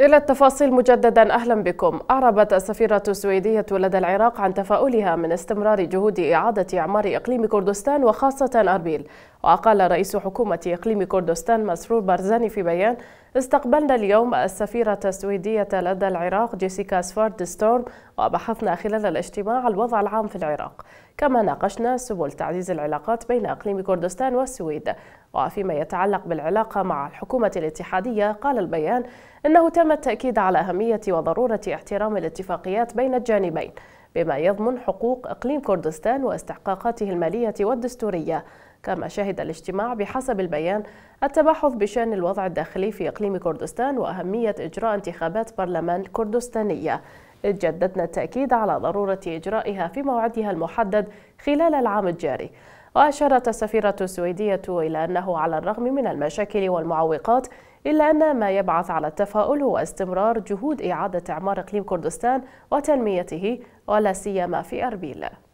إلى التفاصيل مجددا أهلا بكم أعربت السفيرة السويدية لدى العراق عن تفاؤلها من استمرار جهود إعادة إعمار إقليم كردستان وخاصة أربيل وقال رئيس حكومة إقليم كردستان مسرور بارزاني في بيان استقبلنا اليوم السفيرة السويدية لدى العراق جيسيكا سفارد ستورم وبحثنا خلال الاجتماع الوضع العام في العراق كما ناقشنا سبل تعزيز العلاقات بين أقليم كردستان والسويد وفيما يتعلق بالعلاقة مع الحكومة الاتحادية قال البيان إنه تم التأكيد على أهمية وضرورة احترام الاتفاقيات بين الجانبين بما يضمن حقوق إقليم كردستان واستحقاقاته المالية والدستورية كما شهد الاجتماع بحسب البيان التباحث بشان الوضع الداخلي في إقليم كردستان وأهمية إجراء انتخابات برلمان كردستانية إذ جددنا التأكيد على ضرورة إجرائها في موعدها المحدد خلال العام الجاري وأشارت السفيرة السويدية إلى أنه على الرغم من المشاكل والمعوقات إلا أن ما يبعث على التفاؤل هو استمرار جهود إعادة إعمار إقليم كردستان وتنميته ولا سيما في أربيل